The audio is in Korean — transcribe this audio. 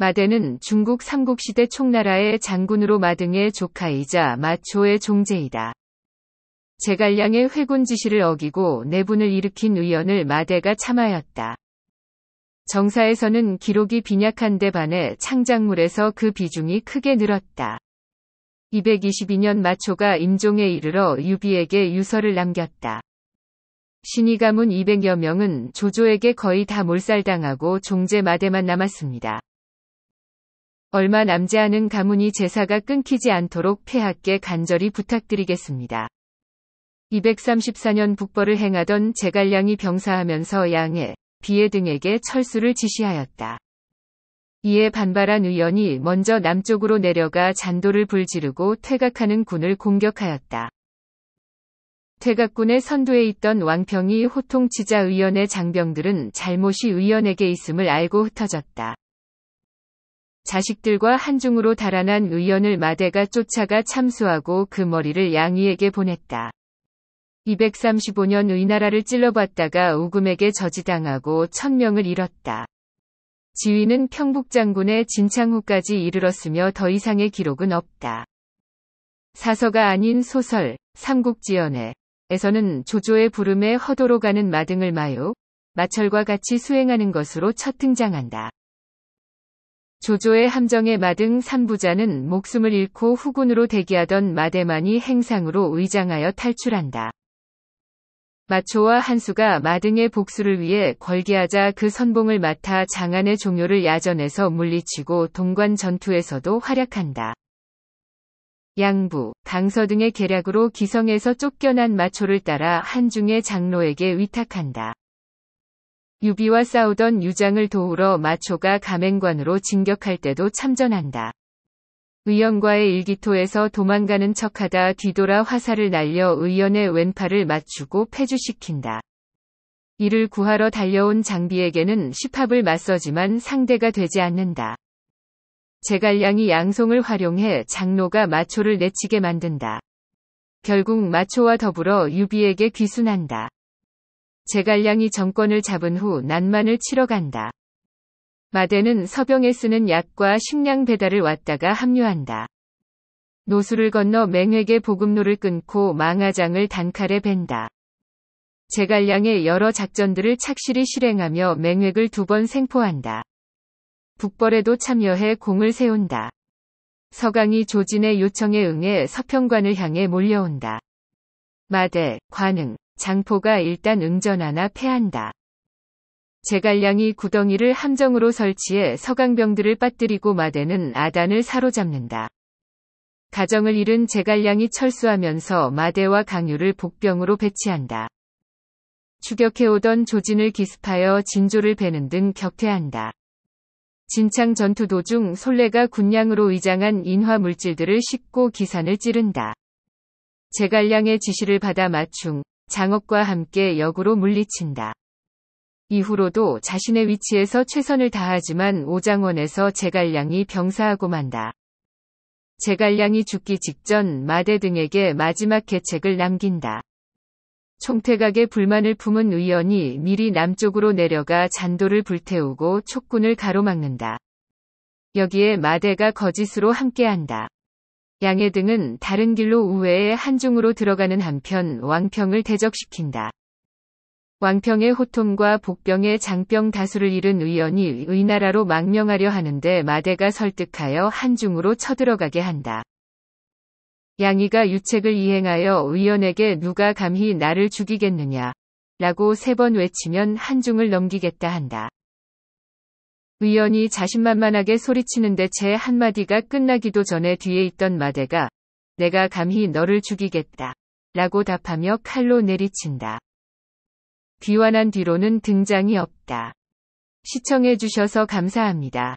마대는 중국 삼국시대 총나라의 장군으로 마등의 조카이자 마초의 종제이다. 제갈량의 회군 지시를 어기고 내분을 일으킨 의원을 마대가 참하였다. 정사에서는 기록이 빈약한 데 반해 창작물에서 그 비중이 크게 늘었다. 222년 마초가 임종에 이르러 유비에게 유서를 남겼다. 신이 가문 200여 명은 조조에게 거의 다 몰살당하고 종제 마대만 남았습니다. 얼마 남지 않은 가문이 제사가 끊기지 않도록 폐하께 간절히 부탁드리겠습니다. 234년 북벌을 행하던 제갈량이 병사하면서 양해, 비해 등에게 철수를 지시하였다. 이에 반발한 의원이 먼저 남쪽으로 내려가 잔도를 불지르고 퇴각하는 군을 공격하였다. 퇴각군의 선두에 있던 왕평이 호통치자 의원의 장병들은 잘못이 의원에게 있음을 알고 흩어졌다. 자식들과 한중으로 달아난 의연을 마대가 쫓아가 참수하고 그 머리를 양이에게 보냈다. 235년 의나라를 찔러봤다가 우금에게 저지당하고 천명을 잃었다. 지위는 평북 장군의 진창호까지 이르렀으며 더 이상의 기록은 없다. 사서가 아닌 소설 삼국지연애에서는 조조의 부름에 허도로 가는 마등을 마요, 마철과 같이 수행하는 것으로 첫 등장한다. 조조의 함정에 마등 삼부자는 목숨을 잃고 후군으로 대기하던 마대만이 행상으로 의장하여 탈출한다. 마초와 한수가 마등의 복수를 위해 걸기하자 그 선봉을 맡아 장안의 종료를 야전에서 물리치고 동관 전투에서도 활약한다. 양부, 강서 등의 계략으로 기성에서 쫓겨난 마초를 따라 한중의 장로에게 위탁한다. 유비와 싸우던 유장을 도우러 마초가 가맹관으로 진격할 때도 참전한다. 의연과의 일기토에서 도망가는 척하다 뒤돌아 화살을 날려 의연의 왼팔을 맞추고 폐주시킨다 이를 구하러 달려온 장비에게는 십합을 맞서지만 상대가 되지 않는다. 제갈량이 양송을 활용해 장로가 마초를 내치게 만든다. 결국 마초와 더불어 유비에게 귀순한다. 제갈량이 정권을 잡은 후 난만을 치러 간다. 마대는 서병에 쓰는 약과 식량 배달을 왔다가 합류한다. 노수를 건너 맹획의 보급로를 끊고 망아장을 단칼에 벤다. 제갈량의 여러 작전들을 착실히 실행하며 맹획을 두 번 생포한다. 북벌에도 참여해 공을 세운다. 서강이 조진의 요청에 응해 서평관을 향해 몰려온다. 마대, 관흥, 장포가 일단 응전하나 패한다. 제갈량이 구덩이를 함정으로 설치해 서강병들을 빠뜨리고 마대는 아단을 사로잡는다. 가정을 잃은 제갈량이 철수하면서 마대와 강유를 복병으로 배치한다. 추격해오던 조진을 기습하여 진조를 베는 등 격퇴한다. 진창 전투 도중 솔레가 군량으로 위장한 인화 물질들을 싣고 기산을 찌른다. 제갈량의 지시를 받아 맞춘 장업과 함께 역으로 물리친다. 이후로도 자신의 위치에서 최선을 다하지만 오장원에서 제갈량이 병사하고 만다. 제갈량이 죽기 직전 마대 등에게 마지막 계책을 남긴다. 총태각에 불만을 품은 의원이 미리 남쪽으로 내려가 잔도를 불태우고 촉군을 가로막는다. 여기에 마대가 거짓으로 함께한다. 양해 등은 다른 길로 우회해 한중으로 들어가는 한편 왕평을 대적시킨다. 왕평의 호통과 복병의 장병 다수를 잃은 의원이 의나라로 망명하려 하는데 마대가 설득하여 한중으로 쳐들어가게 한다. 양이가 유책을 이행하여 의연에게 누가 감히 나를 죽이겠느냐 라고 세 번 외치면 한중을 넘기겠다 한다. 의연이 자신만만하게 소리치는데 제 한마디가 끝나기도 전에 뒤에 있던 마대가 내가 감히 너를 죽이겠다. 라고 답하며 칼로 내리친다. 귀환한 뒤로는 등장이 없다. 시청해주셔서 감사합니다.